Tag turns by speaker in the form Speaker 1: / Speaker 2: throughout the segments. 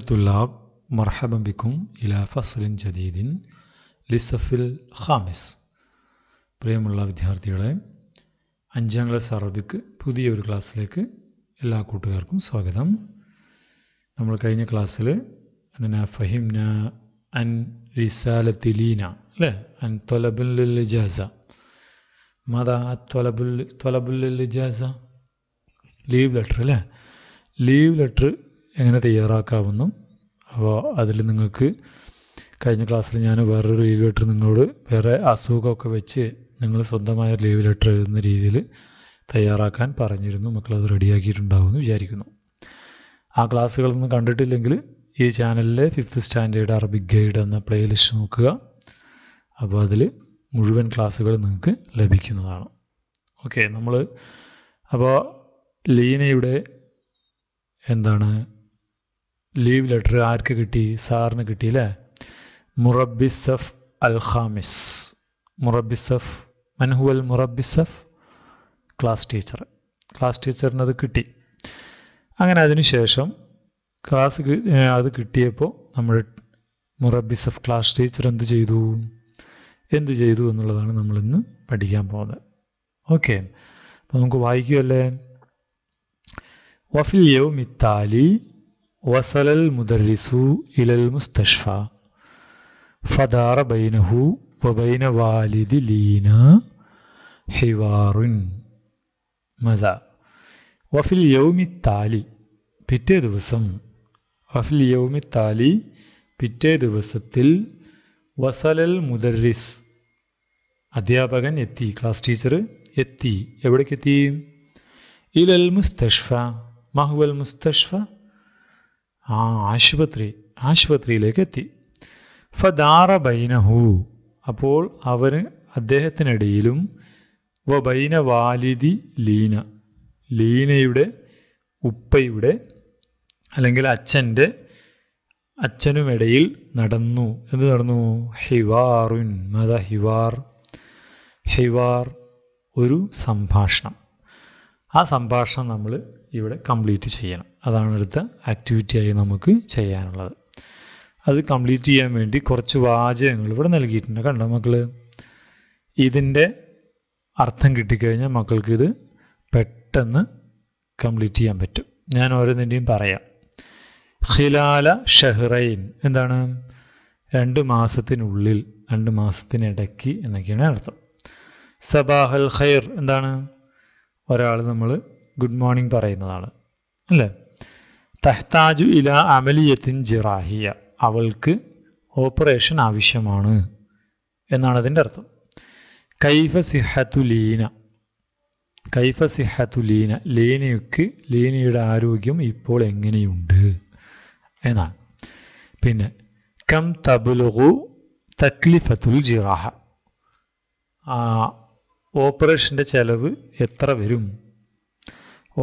Speaker 1: الطلاب مرحبا بكم إلى فصل جديد للصف الخامس പ്രിയമുള്ള വിദ്യാർത്ഥികളെ അഞ്ചാം ക്ലാസ് അറബിക്ക് പുതിയൊരു ക്ലാസ്സിലേക്ക് എല്ലാ കൂട്ടുകാർക്കും സ്വാഗതം നമ്മൾ കഴിഞ്ഞ ക്ലാസ്സിൽ അന ഫഹിംന അൻ റിസാലത്തിലീന അല്ലേ അൻ തൊലബുൽ ജാസ മത തൊലബുൽ തൊലബുൽ ജാസ ലീവ് ലെറ്റർ അല്ലേ ലീവ് ലെറ്റർ എങ്ങനെ തയ്യാറാക്കാമെന്നും അപ്പോൾ അതിൽ നിങ്ങൾക്ക് കഴിഞ്ഞ ക്ലാസ്സിൽ ഞാൻ വേറൊരു ലീവ് ലെറ്റർ നിങ്ങളോട് വേറെ അസുഖമൊക്കെ വെച്ച് നിങ്ങൾ സ്വന്തമായ ലീവ് ലെറ്റർ എഴുതുന്ന രീതിയിൽ തയ്യാറാക്കാൻ പറഞ്ഞിരുന്നു മക്കളത് റെഡിയാക്കിയിട്ടുണ്ടാവുമെന്ന് വിചാരിക്കുന്നു ആ ക്ലാസ്സുകളൊന്നും കണ്ടിട്ടില്ലെങ്കിൽ ഈ ചാനലിലെ ഫിഫ്ത്ത് സ്റ്റാൻഡേർഡ് അറബിക് ഗൈഡ് എന്ന പ്ലേലിസ്റ്റ് നോക്കുക അപ്പോൾ അതിൽ മുഴുവൻ ക്ലാസ്സുകൾ നിങ്ങൾക്ക് ലഭിക്കുന്നതാണ് ഓക്കെ നമ്മൾ അപ്പോൾ ലീനയുടെ എന്താണ് ലീവ് ലെറ്റർ ആർക്ക് കിട്ടി സാറിന് കിട്ടി അല്ലേ മുറബിസഫ് അൽ ഖാമിസ് മുറബിസഫ് അൽ മുറബിസഫ് ക്ലാസ് ടീച്ചർ ക്ലാസ് ടീച്ചറിന് അത് കിട്ടി അങ്ങനെ അതിനുശേഷം ക്ലാസ് അത് കിട്ടിയപ്പോൾ നമ്മൾ മുറബിസഫ് ക്ലാസ് ടീച്ചർ എന്ത് ചെയ്തു എന്ത് ചെയ്തു എന്നുള്ളതാണ് നമ്മളിന്ന് പഠിക്കാൻ പോകുന്നത് ഓക്കെ അപ്പോൾ നമുക്ക് വായിക്കുമല്ലേ വഫിൽ യൗമിത്താലി وصل المدرس إلى المستشفى فدار بينه وبين والد لينا حوار ماذا وفي اليوم التالي പിറ്റേ ദിവസം വഫിൽ യൗമി താലി പിറ്റേ ദിവസത്തിൽ വസലൽ മുദറിസ് അധ്യാപകൻ എത്തി ക്ലാസ് ടീച്ചർ എത്തി എവിടേക്ക് എത്തി ഇലൽ മുസ്തഷ്ഫ മഹുവൽ മുസ്തഷ്ഫ ആ ആശുപത്രി ആശുപത്രിയിലേക്ക് എത്തി ഫദാറ ബൈനഹു അപ്പോൾ അവന് അദ്ദേഹത്തിനിടയിലും വ ബൈന വാലിദി ലീന ലീനയുടെ ഉപ്പയുടെ അല്ലെങ്കിൽ അച്ഛൻ്റെ അച്ഛനുമിടയിൽ നടന്നു എന്ത് നടന്നു ഹിവാറുൻ മത ഹിവാർ ഹിവാർ ഒരു സംഭാഷണം ആ സംഭാഷണം നമ്മൾ ഇവിടെ കംപ്ലീറ്റ് ചെയ്യണം അതാണ് അടുത്ത ആക്ടിവിറ്റിയായി നമുക്ക് ചെയ്യാനുള്ളത് അത് കംപ്ലീറ്റ് ചെയ്യാൻ വേണ്ടി കുറച്ച് വാചകങ്ങൾ ഇവിടെ നൽകിയിട്ടുണ്ട് കണ്ടോ മക്കൾ ഇതിൻ്റെ അർത്ഥം കിട്ടിക്കഴിഞ്ഞാൽ മക്കൾക്ക് ഇത് പെട്ടെന്ന് കംപ്ലീറ്റ് ചെയ്യാൻ പറ്റും ഞാൻ ഓരോന്നിൻ്റെയും പറയാം ഹിലാല ഷെഹ്റൈൻ എന്താണ് രണ്ട് മാസത്തിനുള്ളിൽ രണ്ട് മാസത്തിനിടയ്ക്ക് എന്നൊക്കെയാണ് അർത്ഥം സബാഹൽ ഖൈർ എന്താണ് ഒരാൾ നമ്മൾ ഗുഡ് മോർണിംഗ് പറയുന്നതാണ് അല്ലേ തഹ്താജു ഇല അമലിയത്തിൻ ജിറാഹിയ അവൾക്ക് ഓപ്പറേഷൻ ആവശ്യമാണ് എന്നാണ് അതിൻ്റെ അർത്ഥം കൈഫ സിഹത്തു ലീന കൈഫ സിഹത്തു ലീന ലീനയ്ക്ക് ലീനയുടെ ആരോഗ്യം ഇപ്പോൾ എങ്ങനെയുണ്ട് എന്നാണ് പിന്നെ കം തബുലുഹു തക്ലിഫത്തുൽ ജിറാഹ ഓപ്പറേഷൻ്റെ ചെലവ് എത്ര വരും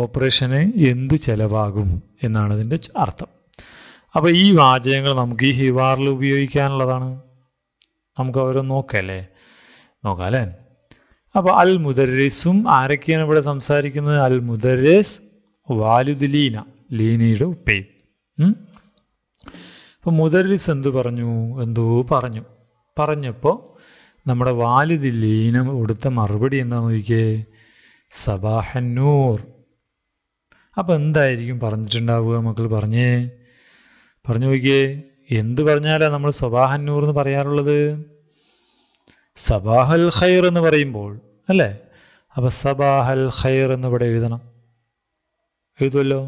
Speaker 1: ഓപ്പറേഷന് എന്ത് ചെലവാകും എന്നാണ് ഇതിൻ്റെ അർത്ഥം അപ്പോൾ ഈ വാചകങ്ങൾ നമുക്ക് ഈ ഹിവാറിൽ ഉപയോഗിക്കാനുള്ളതാണ് നമുക്ക് ഓരോന്ന് നോക്കല്ലേ നോക്കാം അല്ലേ അപ്പോൾ അൽ മുദർസും ആരൊക്കെയാണ് ഇവിടെ സംസാരിക്കുന്നത് അൽ മുദർസ് വാലുദ് ലീന ലീനയുടെ ഉപ്പയും അപ്പോൾ മുദർസ് എന്ത് പറഞ്ഞു എന്തോ പറഞ്ഞു പറഞ്ഞപ്പോൾ നമ്മുടെ വാലിദ് ലീന കൊടുത്ത മറുപടി എന്താ നോക്കിയേ സബാഹന്നൂർ അപ്പോൾ എന്തായിരിക്കും പറഞ്ഞിട്ടുണ്ടാവുക മക്കൾ പറഞ്ഞേ പറഞ്ഞു നോക്കിയേ എന്ത് പറഞ്ഞാലാ നമ്മൾ സബാഹന്നൂർ എന്ന് പറയാറുള്ളത് സബാഹൽ ഖൈർ എന്ന് പറയുമ്പോൾ അല്ലേ അപ്പോൾ സബാഹൽ ഖൈർ എന്ന് ഇവിടെ എഴുതണം എഴുതുമല്ലോ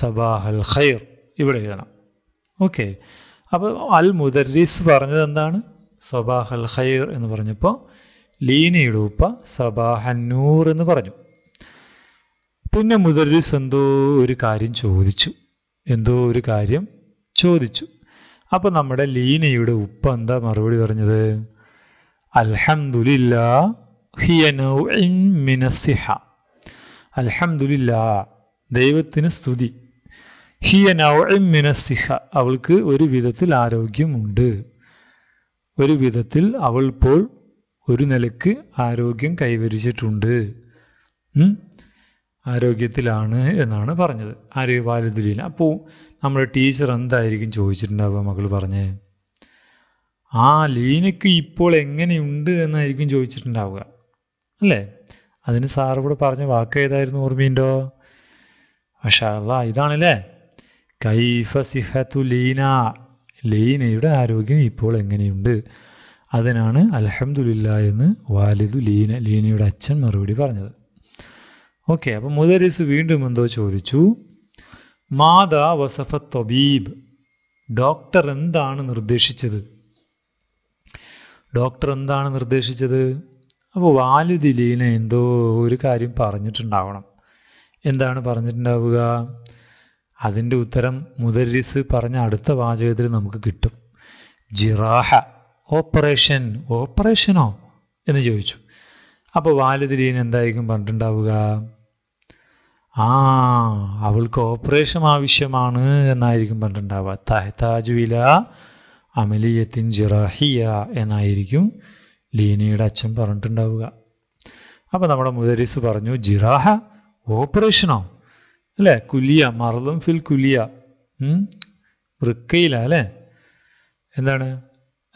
Speaker 1: സബാഹൽ ഖൈർ ഇവിടെ എഴുതണം ഓക്കെ അപ്പോൾ അൽ മുദരീസ് പറഞ്ഞത് എന്താണ് സബാഹൽ ഖൈർ എന്ന് പറഞ്ഞപ്പോൾ ലീനയുടെ ഉപ്പ സബാഹന്നൂർ എന്ന് പറഞ്ഞു പിന്നെ മുദരിസ് എന്തോ ഒരു കാര്യം ചോദിച്ചു എന്തോ ഒരു കാര്യം ചോദിച്ചു അപ്പോൾ നമ്മുടെ ലീനയുടെ ഉപ്പ എന്താ മറുപടി പറഞ്ഞത് അൽഹംദുലില്ല മിനസിഹ ദൈവത്തിന് സ്തുതി ഹിയ അവൾക്ക് ഒരു വിധത്തിൽ ആരോഗ്യമുണ്ട് ഒരു വിധത്തിൽ അവൾ ഇപ്പോൾ ഒരു നിലക്ക് ആരോഗ്യം കൈവരിച്ചിട്ടുണ്ട് ആരോഗ്യത്തിലാണ് എന്നാണ് പറഞ്ഞത് ആരോഗ്യപാലത്തിലില്ല അപ്പോൾ നമ്മുടെ ടീച്ചർ എന്തായിരിക്കും ചോദിച്ചിട്ടുണ്ടാവുക മകൾ പറഞ്ഞേ ആ ലീനയ്ക്ക് ഇപ്പോൾ എങ്ങനെയുണ്ട് എന്നായിരിക്കും ചോദിച്ചിട്ടുണ്ടാവുക അല്ലേ അതിന് സാറിവിടെ പറഞ്ഞ വാക്ക് ഏതായിരുന്നു ഓർമ്മയുണ്ടോ മഷാല്ല ഇതാണല്ലേ കൈഫ സിഹത്തു ലീന ലീനയുടെ ആരോഗ്യം ഇപ്പോൾ എങ്ങനെയുണ്ട് അതിനാണ് അലഹമുല്ല എന്ന് വാലിദു ലീന ലീനയുടെ അച്ഛൻ മറുപടി പറഞ്ഞത് ഓക്കെ അപ്പൊ മുദരിസ് വീണ്ടും എന്തോ ചോദിച്ചു മാതാ വസഫ തൊബീബ് ഡോക്ടർ എന്താണ് നിർദ്ദേശിച്ചത് ഡോക്ടർ എന്താണ് നിർദ്ദേശിച്ചത് അപ്പോൾ വാലുദിലീന എന്തോ ഒരു കാര്യം പറഞ്ഞിട്ടുണ്ടാവണം എന്താണ് പറഞ്ഞിട്ടുണ്ടാവുക അതിൻ്റെ ഉത്തരം മുദരിസ് പറഞ്ഞ അടുത്ത വാചകത്തിൽ നമുക്ക് കിട്ടും ജിറാഹ ഓപ്പറേഷൻ ഓപ്പറേഷനോ എന്ന് ചോദിച്ചു അപ്പോൾ വാലുതിരിയൻ എന്തായിരിക്കും പറഞ്ഞിട്ടുണ്ടാവുക ആ അവൾക്ക് ഓപ്പറേഷൻ ആവശ്യമാണ് എന്നായിരിക്കും പറഞ്ഞിട്ടുണ്ടാവുക തഹ്താജുവില അമലിയത്തിൻ ജിറാഹിയ എന്നായിരിക്കും ലീനയുടെ അച്ഛൻ പറഞ്ഞിട്ടുണ്ടാവുക അപ്പോൾ നമ്മുടെ മുദരിസ് പറഞ്ഞു ജിറാഹ ഓപ്പറേഷനോ അല്ലേ കുലിയ മറലും ഫിൽ കുലിയ വൃക്കയില അല്ലേ എന്താണ്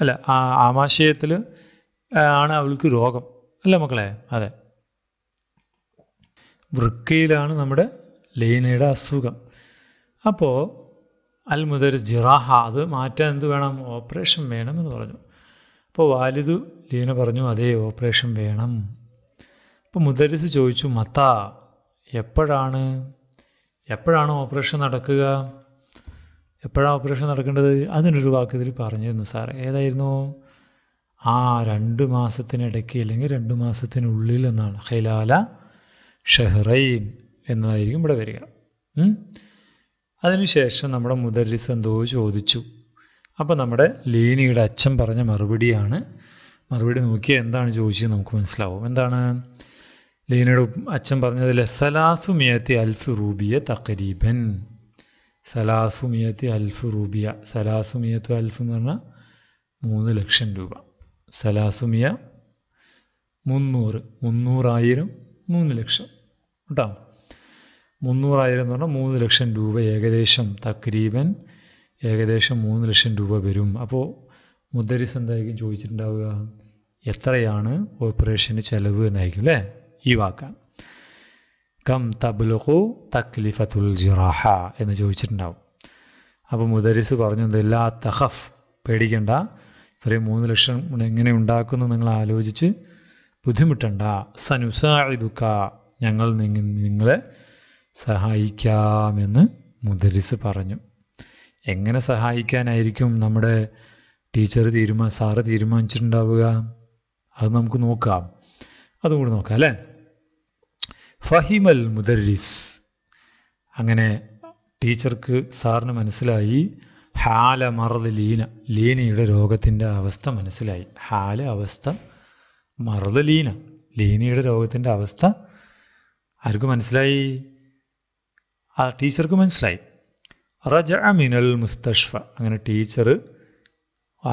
Speaker 1: അല്ല ആമാശയത്തിൽ ആണ് അവൾക്ക് രോഗം അല്ല മക്കളെ അതെ വൃക്കയിലാണ് നമ്മുടെ ലൈനയുടെ അസുഖം അപ്പോൾ അൽ ജിറാഹ അത് മാറ്റാൻ എന്ത് വേണം ഓപ്പറേഷൻ വേണം എന്ന് പറഞ്ഞു അപ്പോൾ വാലിദു ലീന പറഞ്ഞു അതേ ഓപ്പറേഷൻ വേണം അപ്പോൾ മുദരിസ് ചോദിച്ചു മത്ത എപ്പോഴാണ് എപ്പോഴാണ് ഓപ്പറേഷൻ നടക്കുക എപ്പോഴാണ് ഓപ്പറേഷൻ നടക്കേണ്ടത് അതിനൊരു വാക്ക് ഇതിൽ പറഞ്ഞിരുന്നു സാർ ഏതായിരുന്നു ആ രണ്ട് മാസത്തിനിടയ്ക്ക് അല്ലെങ്കിൽ രണ്ട് മാസത്തിനുള്ളിൽ എന്നാണ് ഖിലാല ഷെഹ്റൈൻ എന്നതായിരിക്കും ഇവിടെ വരിക അതിനുശേഷം നമ്മുടെ മുദരിസ് എന്തോ ചോദിച്ചു അപ്പോൾ നമ്മുടെ ലീനിയുടെ അച്ഛൻ പറഞ്ഞ മറുപടിയാണ് മറുപടി നോക്കിയാൽ എന്താണ് ചോദിച്ചത് നമുക്ക് മനസ്സിലാവും എന്താണ് ലീനയുടെ അച്ഛൻ പറഞ്ഞതിൽ മിയത്തി അൽഫ് റൂബിയ തക്കരീബൻ മിയത്തി അൽഫ് റൂബിയ മിയത്തു അൽഫ് എന്ന് പറഞ്ഞാൽ മൂന്ന് ലക്ഷം രൂപ സലാസുമിയ മുന്നൂറ് മുന്നൂറായിരം മൂന്ന് ലക്ഷം കേട്ടോ മുന്നൂറായിരം എന്ന് പറഞ്ഞാൽ മൂന്ന് ലക്ഷം രൂപ ഏകദേശം തക്രീബൻ ഏകദേശം മൂന്ന് ലക്ഷം രൂപ വരും അപ്പോൾ മുദ്രസ് എന്തായിരിക്കും ചോദിച്ചിട്ടുണ്ടാവുക എത്രയാണ് ഓപ്പറേഷന് ചെലവ് എന്നായിരിക്കും അല്ലേ ഈ വാക്കാണ് കം തബ്ലുഖു തക്ലിഫത്തുൽ ജിറാഹ എന്ന് ചോദിച്ചിട്ടുണ്ടാവും അപ്പോൾ മുദരിസ് പറഞ്ഞു എന്തില്ല തഹഫ് പേടിക്കണ്ട ഇത്രയും മൂന്ന് ലക്ഷം എങ്ങനെ ഉണ്ടാക്കുന്നു നിങ്ങൾ ആലോചിച്ച് ബുദ്ധിമുട്ടണ്ട സനുസായിദുക്ക ഞങ്ങൾ നിങ്ങളെ സഹായിക്കാമെന്ന് മുദരിസ് പറഞ്ഞു എങ്ങനെ സഹായിക്കാനായിരിക്കും നമ്മുടെ ടീച്ചർ തീരുമാ സാറ് തീരുമാനിച്ചിട്ടുണ്ടാവുക അത് നമുക്ക് നോക്കാം അതുകൂടി നോക്കാം അല്ലേ ഫഹിമൽ മുദരിസ് അങ്ങനെ ടീച്ചർക്ക് സാറിന് മനസ്സിലായി ഹാല മറുത് ലീന ലീനയുടെ രോഗത്തിൻ്റെ അവസ്ഥ മനസ്സിലായി ഹാല അവസ്ഥ മറുത് ലീന ലീനയുടെ രോഗത്തിൻ്റെ അവസ്ഥ ആർക്ക് മനസ്സിലായി ആ ടീച്ചർക്ക് മനസ്സിലായി റജ മിനൽ മുസ്തഷ്ഫ അങ്ങനെ ടീച്ചർ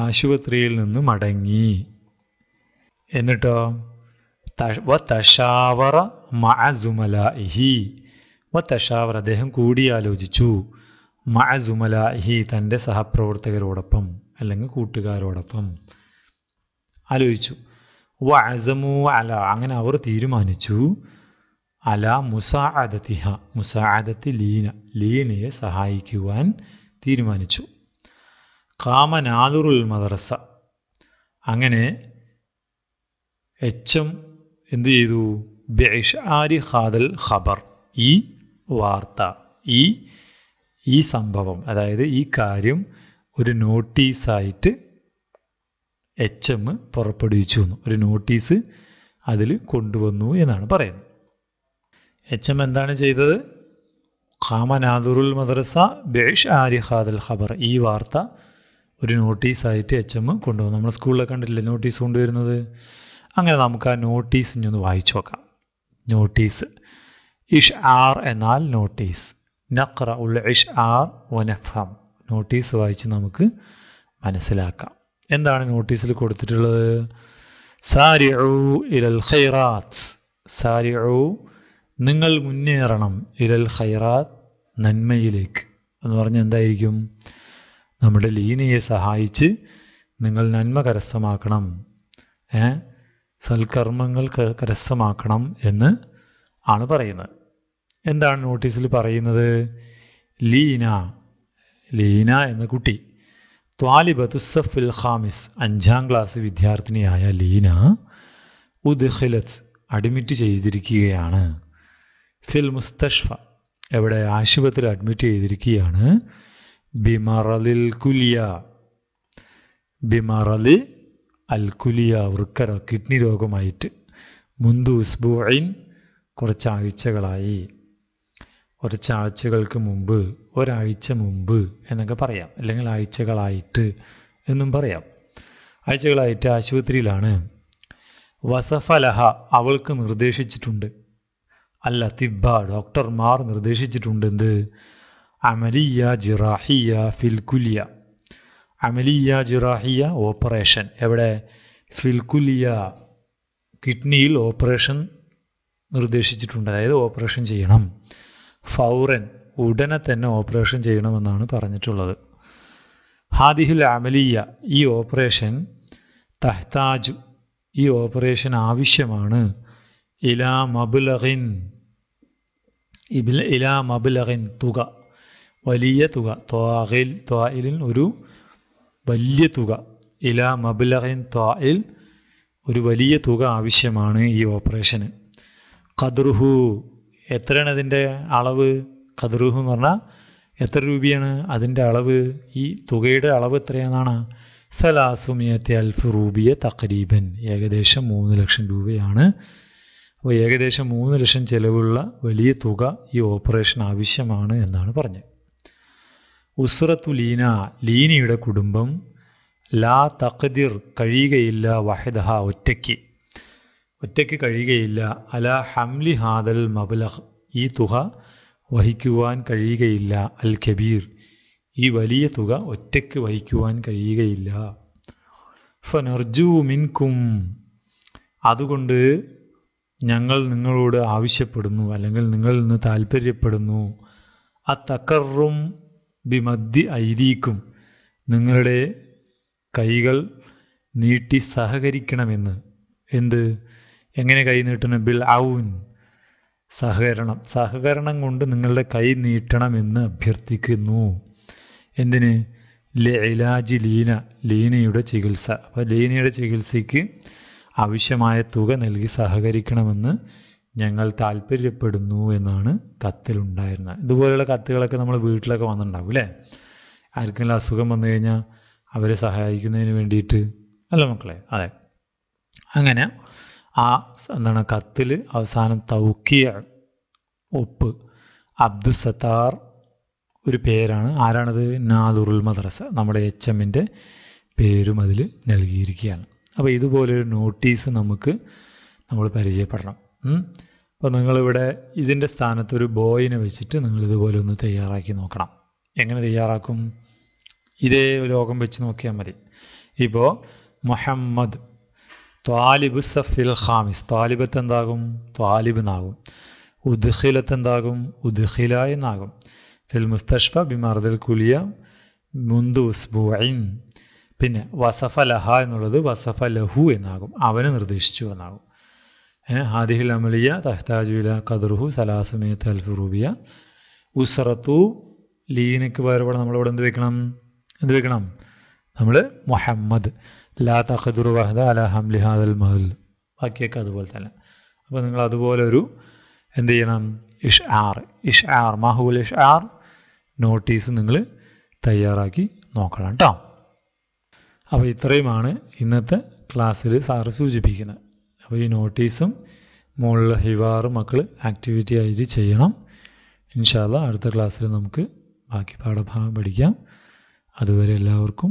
Speaker 1: ആശുപത്രിയിൽ നിന്ന് മടങ്ങി എന്നിട്ടോ തഷാവറ മഅ സുമലാഹി വ തഷാവർ അദ്ദേഹം കൂടിയാലോചിച്ചു മഅസുമലാഹി തൻ്റെ സഹപ്രവർത്തകരോടൊപ്പം അല്ലെങ്കിൽ കൂട്ടുകാരോടൊപ്പം ആലോചിച്ചു വ അല അങ്ങനെ അവർ തീരുമാനിച്ചു അല മുസാഅദത്തിഹ മുസാഅദത്തി ലീന ലീനയെ സഹായിക്കുവാൻ തീരുമാനിച്ചു കാമനാലുറുൽ മദ്രസ അങ്ങനെ എച്ച് എം എന്ത് ചെയ്തു ആരി ഖാദൽ ഖബർ ഈ വാർത്ത ഈ ഈ സംഭവം അതായത് ഈ കാര്യം ഒരു നോട്ടീസായിട്ട് എച്ച് എം പുറപ്പെടുവിച്ചു എന്നു ഒരു നോട്ടീസ് അതിൽ കൊണ്ടുവന്നു എന്നാണ് പറയുന്നത് എച്ച് എം എന്താണ് ചെയ്തത് ഖാമനാദുറുൽ മദ്രസ ബേഷ് ആരിഹാദൽ ഖബർ ഈ വാർത്ത ഒരു നോട്ടീസായിട്ട് എച്ച് എം കൊണ്ടുവന്നു നമ്മൾ സ്കൂളിലൊക്കെ കണ്ടിട്ടില്ലേ നോട്ടീസ് കൊണ്ടുവരുന്നത് അങ്ങനെ നമുക്ക് ആ നോട്ടീസ് ഇനി ഒന്ന് വായിച്ചു നോക്കാം നോട്ടീസ് ഇഷ് ആർ എന്നാൽ നോട്ടീസ് നഖ്ര ഉൽ ഇഷ് ആർ വനഫം നോട്ടീസ് വായിച്ച് നമുക്ക് മനസ്സിലാക്കാം എന്താണ് നോട്ടീസിൽ കൊടുത്തിട്ടുള്ളത് സാരിഉ ഇലൽ ഖൈറാത്ത് സാരിഉ നിങ്ങൾ മുന്നേറണം ഇരൽ ഖൈറാത്ത് നന്മയിലേക്ക് എന്ന് പറഞ്ഞാൽ എന്തായിരിക്കും നമ്മുടെ ലീനയെ സഹായിച്ച് നിങ്ങൾ നന്മ കരസ്ഥമാക്കണം ഏ സൽക്കർമ്മങ്ങൾ കരസ്ഥമാക്കണം എന്ന് ആണ് പറയുന്നത് എന്താണ് നോട്ടീസിൽ പറയുന്നത് ലീന ലീന എന്ന കുട്ടി ത്വാലിബത്തുസഫിൽ ഖാമിസ് അഞ്ചാം ക്ലാസ് വിദ്യാർത്ഥിനിയായ ലീന ഉദ്ഖിലത്ത് അഡ്മിറ്റ് ചെയ്തിരിക്കുകയാണ് ഫിൽ മുസ്തഷ്ഫ എവിടെ ആശുപത്രിയിൽ അഡ്മിറ്റ് ചെയ്തിരിക്കുകയാണ് ബിമറലിൽ കുലിയ ബിമറലി അൽകുലിയ വൃക്കര കിഡ്നി രോഗമായിട്ട് മുന്തു ഉസ്ബുഇൻ കുറച്ചാഴ്ചകളായി കുറച്ച് ആഴ്ചകൾക്ക് മുമ്പ് ഒരാഴ്ച മുമ്പ് എന്നൊക്കെ പറയാം അല്ലെങ്കിൽ ആഴ്ചകളായിട്ട് എന്നും പറയാം ആഴ്ചകളായിട്ട് ആശുപത്രിയിലാണ് വസഫലഹ അവൾക്ക് നിർദ്ദേശിച്ചിട്ടുണ്ട് അല്ല തിബ ഡോക്ടർമാർ നിർദ്ദേശിച്ചിട്ടുണ്ട് എന്ത് അമലിയ ജിറാഹിയ ഫിൽകുലിയ അമലിയ ജിറാഹിയ ഓപ്പറേഷൻ എവിടെ ഫിൽകുലിയ കിഡ്നിയിൽ ഓപ്പറേഷൻ നിർദ്ദേശിച്ചിട്ടുണ്ട് അതായത് ഓപ്പറേഷൻ ചെയ്യണം ഫൗറൻ ഉടനെ തന്നെ ഓപ്പറേഷൻ ചെയ്യണമെന്നാണ് പറഞ്ഞിട്ടുള്ളത് ഹാദിഹുൽ അമലിയ ഈ ഓപ്പറേഷൻ തഹ്താജു ഈ ഓപ്പറേഷൻ ആവശ്യമാണ് ഇലാ മബുലഹിൻ ഇലാ മബുലഹിൻ തുക വലിയ തുക ത്വാഹിൽ ത്വാഹിലിൻ ഒരു വലിയ തുക ഇലാ മബുലഹിൻ ത്വായിൽ ഒരു വലിയ തുക ആവശ്യമാണ് ഈ ഓപ്പറേഷന് ഖദ്റുഹു എത്രയാണ് അതിൻ്റെ അളവ് കതിറൂഹ് എന്ന് പറഞ്ഞാൽ എത്ര രൂപയാണ് അതിൻ്റെ അളവ് ഈ തുകയുടെ അളവ് എത്രയാണെന്നാണ് സലാസുമിയത്തെ അൽഫ് റൂബിയ തക്കരീബൻ ഏകദേശം മൂന്ന് ലക്ഷം രൂപയാണ് അപ്പോൾ ഏകദേശം മൂന്ന് ലക്ഷം ചിലവുള്ള വലിയ തുക ഈ ഓപ്പറേഷൻ ആവശ്യമാണ് എന്നാണ് പറഞ്ഞത് ഉസ്രത്തു ലീന ലീനയുടെ കുടുംബം ലാ തഖദിർ കഴിയുകയില്ല വഹദഹ ഒറ്റയ്ക്ക് ഒറ്റയ്ക്ക് കഴിയുകയില്ല അല ഹംലി ഹാദൽ മബലഹ് ഈ തുക വഹിക്കുവാൻ കഴിയുകയില്ല അൽ ഖബീർ ഈ വലിയ തുക ഒറ്റയ്ക്ക് വഹിക്കുവാൻ കഴിയുകയില്ല ഫനർജു മിൻകും അതുകൊണ്ട് ഞങ്ങൾ നിങ്ങളോട് ആവശ്യപ്പെടുന്നു അല്ലെങ്കിൽ നിങ്ങളിൽ നിന്ന് താല്പര്യപ്പെടുന്നു ആ തക്കറും ബിമദ്യ ഐതീക്കും നിങ്ങളുടെ കൈകൾ നീട്ടി സഹകരിക്കണമെന്ന് എന്ത് എങ്ങനെ കൈ നീട്ടണം ബിൽ ഔൻ സഹകരണം സഹകരണം കൊണ്ട് നിങ്ങളുടെ കൈ നീട്ടണമെന്ന് അഭ്യർത്ഥിക്കുന്നു എന്തിന് ഇലാജി ലീന ലീനയുടെ ചികിത്സ അപ്പോൾ ലീനയുടെ ചികിത്സയ്ക്ക് ആവശ്യമായ തുക നൽകി സഹകരിക്കണമെന്ന് ഞങ്ങൾ താല്പര്യപ്പെടുന്നു എന്നാണ് കത്തിലുണ്ടായിരുന്നത് ഇതുപോലെയുള്ള കത്തുകളൊക്കെ നമ്മൾ വീട്ടിലൊക്കെ വന്നിട്ടുണ്ടാവും അല്ലേ ആർക്കെങ്കിലും അസുഖം വന്നു കഴിഞ്ഞാൽ അവരെ സഹായിക്കുന്നതിന് വേണ്ടിയിട്ട് അല്ല മക്കളെ അതെ അങ്ങനെ ആ എന്താണ് കത്തിൽ അവസാനം തൗക്കിയ ഒപ്പ് സത്താർ ഒരു പേരാണ് ആരാണത് നാദുറുൽ മദ്രസ നമ്മുടെ എച്ച് എമ്മിൻ്റെ പേരും അതിൽ നൽകിയിരിക്കുകയാണ് അപ്പോൾ ഇതുപോലൊരു നോട്ടീസ് നമുക്ക് നമ്മൾ പരിചയപ്പെടണം അപ്പോൾ നിങ്ങളിവിടെ ഇതിൻ്റെ സ്ഥാനത്ത് ഒരു ബോയിനെ വെച്ചിട്ട് നിങ്ങൾ ഇതുപോലെ ഒന്ന് തയ്യാറാക്കി നോക്കണം എങ്ങനെ തയ്യാറാക്കും ഇതേ ലോകം വെച്ച് നോക്കിയാൽ മതി ഇപ്പോൾ മുഹമ്മദ് ത്വാലിബ് സഫിൽ ഖാമിസ് ത്വാലിബത്ത് എന്താകും ത്വാലിബ് എന്നാകും ഉദ്ഖിലത്ത് എന്താകും ഉദ്ഖില എന്നാകും ഫിൽ മുസ്തഷ്ഫ ബിമർദിൽ കുലിയ മുന്ദു ഉസ്ബുഇൻ പിന്നെ വസഫ ലഹ എന്നുള്ളത് വസഫ ലഹു എന്നാകും അവന് നിർദ്ദേശിച്ചു എന്നാകും ഹാദിഹിൽ അമലിയ തഹ്താജുല കദ്റുഹു സലാസുമേത്ത് അൽഫുറൂബിയ ഉസറത്തു ലീനയ്ക്ക് പകരപ്പെടെ നമ്മളിവിടെ എന്ത് വെക്കണം എന്ത് വെക്കണം നമ്മൾ മുഹമ്മദ് ലാ തഖദുർ വഹദ അല ഹംലി ഹാദൽ മഹൽ ബാക്കിയൊക്കെ അതുപോലെ തന്നെ അപ്പോൾ നിങ്ങൾ അതുപോലെ ഒരു എന്ത് ചെയ്യണം ഇഷ് ആർ ഇഷ് ആർ മാഹുൽ ഇഷ് ആർ നോട്ടീസ് നിങ്ങൾ തയ്യാറാക്കി നോക്കണം കേട്ടോ അപ്പോൾ ഇത്രയുമാണ് ഇന്നത്തെ ക്ലാസ്സിൽ സാറ് സൂചിപ്പിക്കുന്നത് അപ്പോൾ ഈ നോട്ടീസും മുകളിലെ ഹിവാറും മക്കൾ ആക്ടിവിറ്റി ആയിട്ട് ചെയ്യണം ഇൻഷാല്ല അടുത്ത ക്ലാസ്സിൽ നമുക്ക് ബാക്കി പാഠഭാഗം പഠിക്കാം അതുവരെ എല്ലാവർക്കും